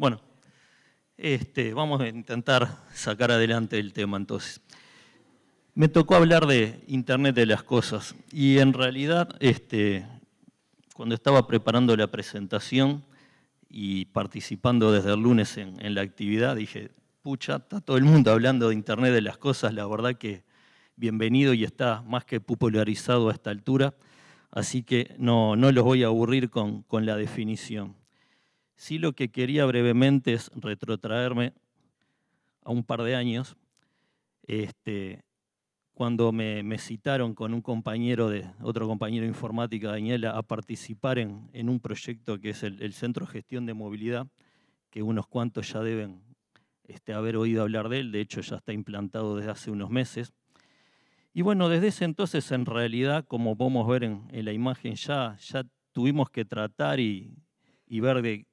Bueno, este, vamos a intentar sacar adelante el tema entonces. Me tocó hablar de Internet de las Cosas y en realidad este, cuando estaba preparando la presentación y participando desde el lunes en, la actividad, dije, pucha, está todo el mundo hablando de Internet de las Cosas, la verdad que bienvenido y está más que popularizado a esta altura, así que no, los voy a aburrir con la definición. Sí lo que quería brevemente es retrotraerme a un par de años, este, cuando me, citaron con un compañero de otro compañero de informática, Daniela, a participar en, un proyecto que es el, Centro de Gestión de Movilidad, que unos cuantos ya deben este, haber oído hablar de él, de hecho ya está implantado desde hace unos meses. Y bueno, desde ese entonces en realidad, como podemos ver en, la imagen, ya, ya tuvimos que tratar y, y ver de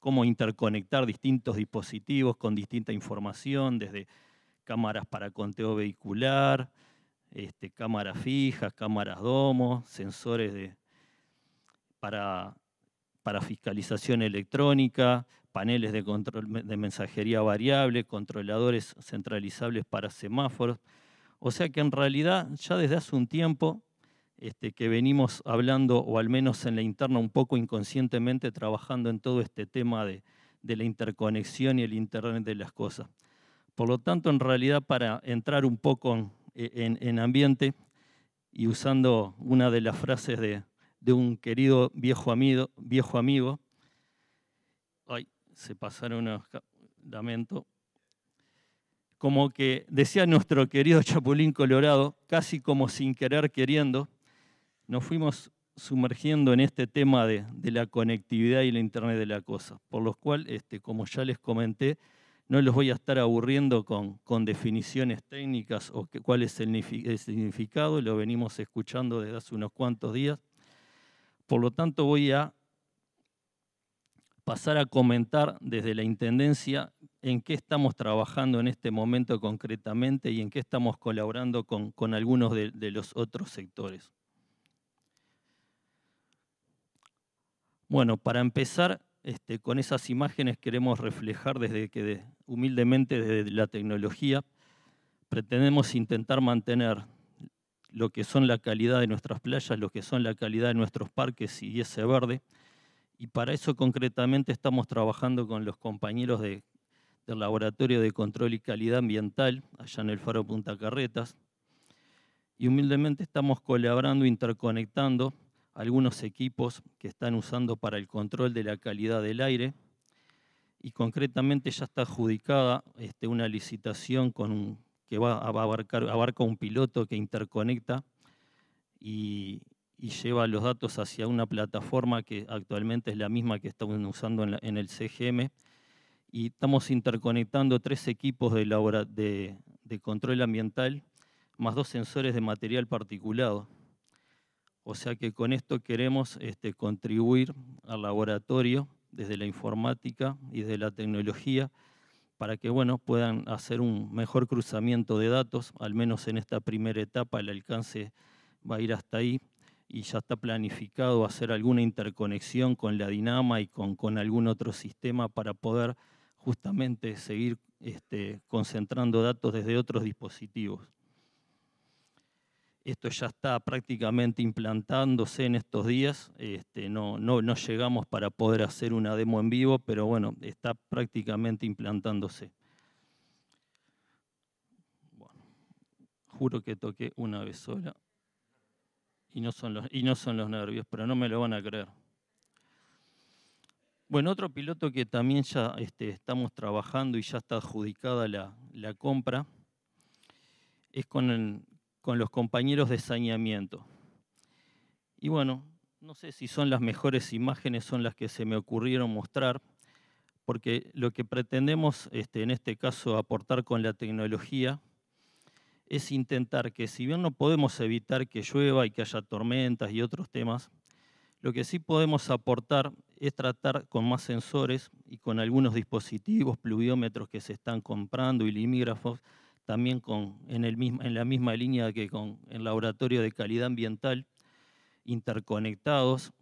cómo interconectar distintos dispositivos con distinta información, desde cámaras para conteo vehicular, este, cámaras fijas, cámaras domo, sensores para, para, fiscalización electrónica, paneles de, control, de mensajería variable, controladores centralizables para semáforos. O sea que en realidad ya desde hace un tiempo este, que venimos hablando, o al menos en la interna un poco inconscientemente, trabajando en todo este tema de, la interconexión y el Internet de las cosas. Por lo tanto, en realidad, para entrar un poco en, ambiente y usando una de las frases de, un querido viejo amigo, viejo amigo, ay, se pasaron unos, lamento, como que decía nuestro querido Chapulín Colorado, casi como sin querer queriendo, nos fuimos sumergiendo en este tema de, la conectividad y la Internet de la cosa, por lo cual, este, como ya les comenté, no los voy a estar aburriendo con, definiciones técnicas o cuál es el, significado, lo venimos escuchando desde hace unos cuantos días. Por lo tanto, voy a pasar a comentar desde la Intendencia en qué estamos trabajando en este momento concretamente y en qué estamos colaborando con, algunos de los otros sectores. Bueno, para empezar, este, con esas imágenes queremos reflejar desde que, humildemente, desde la tecnología, pretendemos intentar mantener lo que son la calidad de nuestras playas, lo que son la calidad de nuestros parques y ese verde. Y para eso concretamente estamos trabajando con los compañeros del Laboratorio de Control y Calidad Ambiental, allá en el Faro Punta Carretas. Y humildemente estamos colaborando, interconectando algunos equipos que están usando para el control de la calidad del aire y concretamente ya está adjudicada este, una licitación con que va a abarcar, abarca un piloto que interconecta y, lleva los datos hacia una plataforma que actualmente es la misma que estamos usando en, el CGM y estamos interconectando tres equipos de, de, de control ambiental más dos sensores de material particulado o sea que con esto queremos este, contribuir al laboratorio desde la informática y desde la tecnología para que bueno, puedan hacer un mejor cruzamiento de datos, al menos en esta primera etapa el alcance va a ir hasta ahí y ya está planificado hacer alguna interconexión con la Dinama y con, algún otro sistema para poder justamente seguir este, concentrando datos desde otros dispositivos. Esto ya está prácticamente implantándose en estos días. Este, no, no, llegamos para poder hacer una demo en vivo, pero bueno, está prácticamente implantándose. Bueno, juro que toqué una vez sola. Y no, son los, y no son los nervios, pero no me lo van a creer. Bueno, otro piloto que también ya este, estamos trabajando y ya está adjudicada la compra es con el, con los compañeros de saneamiento. Y bueno, no sé si son las mejores imágenes, son las que se me ocurrieron mostrar, porque lo que pretendemos este, en este caso aportar con la tecnología es intentar que si bien no podemos evitar que llueva y que haya tormentas y otros temas, lo que sí podemos aportar es tratar con más sensores y con algunos dispositivos, pluviómetros que se están comprando y limígrafos, también con, en, el en la misma línea que con el laboratorio de calidad ambiental, interconectados,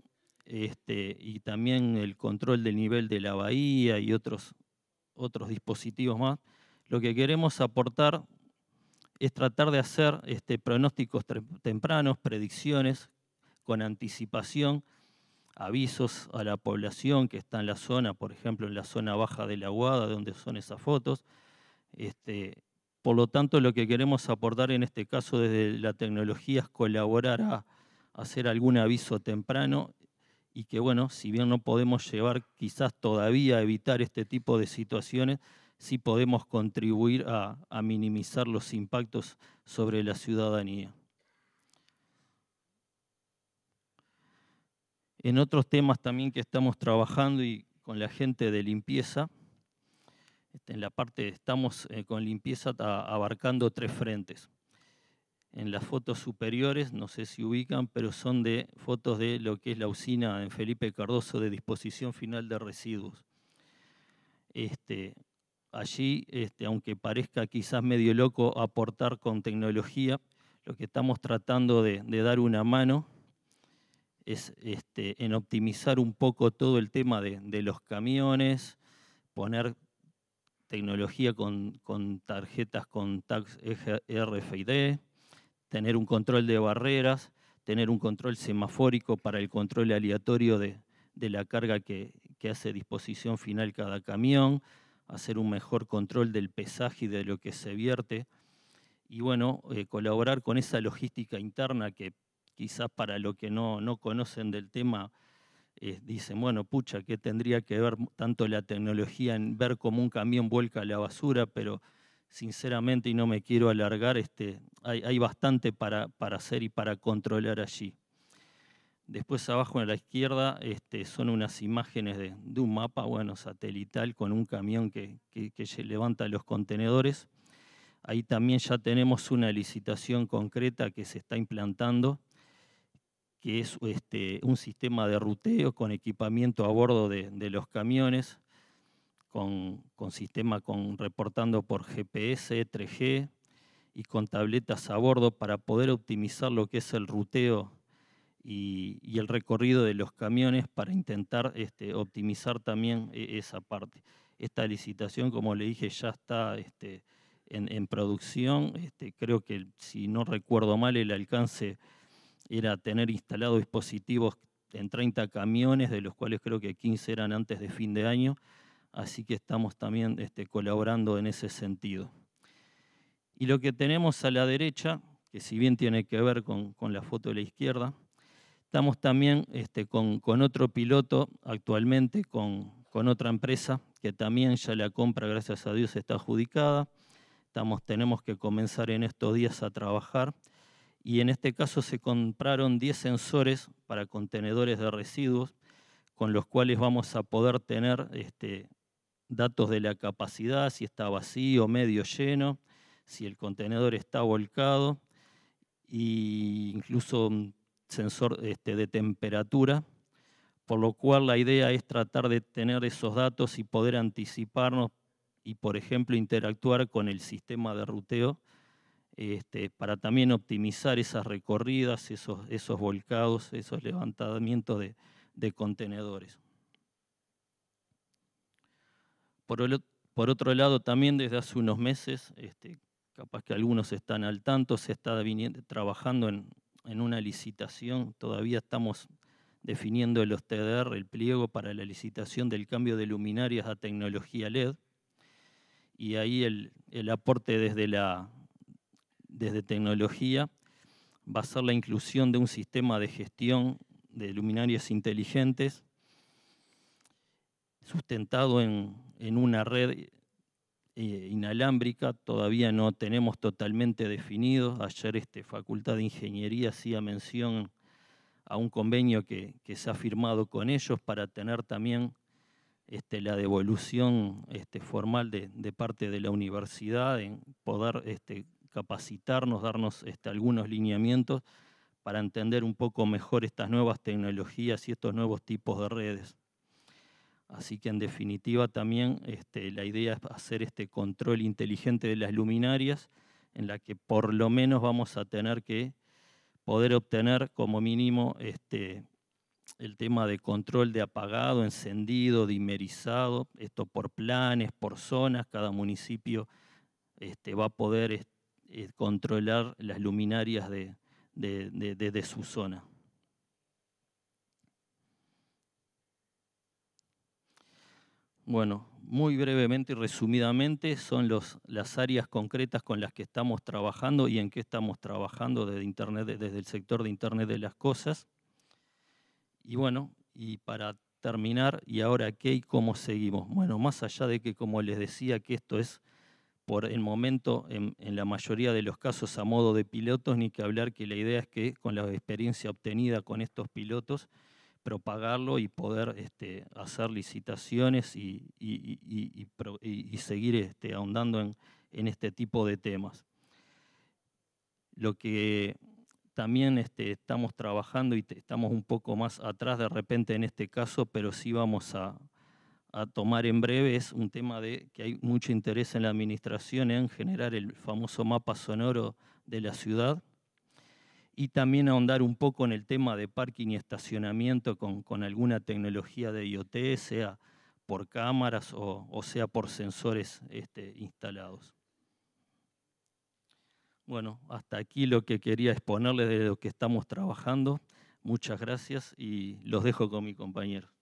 este, y también el control del nivel de la bahía y otros, otros dispositivos más. Lo que queremos aportar es tratar de hacer este, pronósticos tempranos, predicciones con anticipación, avisos a la población que está en la zona, por ejemplo, en la zona baja de la Guada, donde son esas fotos, este, por lo tanto, lo que queremos aportar en este caso desde la tecnología es colaborar a, hacer algún aviso temprano y que, bueno, si bien no podemos llevar quizás todavía a evitar este tipo de situaciones, sí podemos contribuir a, a minimizar los impactos sobre la ciudadanía. En otros temas también que estamos trabajando y con la gente de limpieza, este, en la parte estamos eh, con limpieza abarcando tres frentes. En las fotos superiores, no sé si ubican, pero son de fotos de lo que es la usina en Felipe Cardoso de disposición final de residuos. Este, allí, este, aunque parezca quizás medio loco aportar con tecnología, lo que estamos tratando de, dar una mano es en optimizar un poco todo el tema de los camiones, poner tecnología con, tarjetas con tags RFID, tener un control de barreras, tener un control semafórico para el control aleatorio de, la carga que, hace disposición final cada camión, hacer un mejor control del pesaje y de lo que se vierte, y bueno, eh, colaborar con esa logística interna que quizás para los que no conocen del tema eh, dicen, bueno, pucha, ¿qué tendría que ver tanto la tecnología en ver cómo un camión vuelca la basura? Pero sinceramente, y no me quiero alargar, este, hay, bastante para, hacer y para controlar allí. Después abajo a la izquierda este, son unas imágenes de, un mapa, bueno, satelital, con un camión que, que, que levanta los contenedores. Ahí también ya tenemos una licitación concreta que se está implantando que es este, un sistema de ruteo con equipamiento a bordo de, los camiones, con, sistema con, reportando por GPS, 3G y con tabletas a bordo para poder optimizar lo que es el ruteo y, el recorrido de los camiones para intentar este, optimizar también e, esa parte. Esta licitación, como le dije, ya está este, en, en, producción. creo que, si no recuerdo mal, el alcance era tener instalados dispositivos en 30 camiones, de los cuales creo que 15 eran antes de fin de año, así que estamos también este, colaborando en ese sentido. Y lo que tenemos a la derecha, que si bien tiene que ver con, la foto de la izquierda, estamos también este, con, otro piloto actualmente, con, otra empresa, que también ya la compra, gracias a Dios, está adjudicada. Estamos, tenemos que comenzar en estos días a trabajar y en este caso se compraron 10 sensores para contenedores de residuos con los cuales vamos a poder tener este, datos de la capacidad, si está vacío, medio lleno, si el contenedor está volcado, e incluso un sensor este, de temperatura, por lo cual la idea es tratar de tener esos datos y poder anticiparnos y, por ejemplo, interactuar con el sistema de ruteo este, para también optimizar esas recorridas, esos, esos volcados, esos levantamientos de, contenedores. Por, otro lado, también desde hace unos meses, este, capaz que algunos están al tanto, se está trabajando en, una licitación, todavía estamos definiendo el TDR, el pliego para la licitación del cambio de luminarias a tecnología LED. Y ahí el aporte desde la desde tecnología va a ser la inclusión de un sistema de gestión de luminarias inteligentes sustentado en, una red eh, inalámbrica, todavía no tenemos totalmente definido. Ayer este, Facultad de Ingeniería hacía mención a un convenio que, se ha firmado con ellos para tener también este, la devolución este, formal de, de, parte de la universidad en poder este, capacitarnos, darnos este, algunos lineamientos para entender un poco mejor estas nuevas tecnologías y estos nuevos tipos de redes. Así que en definitiva también este, la idea es hacer este control inteligente de las luminarias, en la que por lo menos vamos a tener que poder obtener como mínimo este, el tema de control de apagado, encendido, dimerizado, esto por planes, por zonas, cada municipio va a poder eh, controlar las luminarias de, su zona. Bueno, muy brevemente y resumidamente son los, las áreas concretas con las que estamos trabajando y en qué estamos trabajando desde, Internet, desde el sector de Internet de las Cosas. Y bueno, y para terminar, ¿y ahora qué y cómo seguimos? Bueno, más allá de que, como les decía, que esto es por el momento, en, la mayoría de los casos, a modo de pilotos, ni que hablar que la idea es que con la experiencia obtenida con estos pilotos, propagarlo y poder este, hacer licitaciones y, seguir este, ahondando en, este tipo de temas. Lo que también este, estamos trabajando y estamos un poco más atrás de repente en este caso, pero sí vamos a, a tomar en breve es un tema de que hay mucho interés en la administración en generar el famoso mapa sonoro de la ciudad y también ahondar un poco en el tema de parking y estacionamiento con, alguna tecnología de IoT, sea por cámaras o, sea por sensores este, instalados. Bueno, hasta aquí lo que quería exponerles de lo que estamos trabajando. Muchas gracias y los dejo con mi compañero.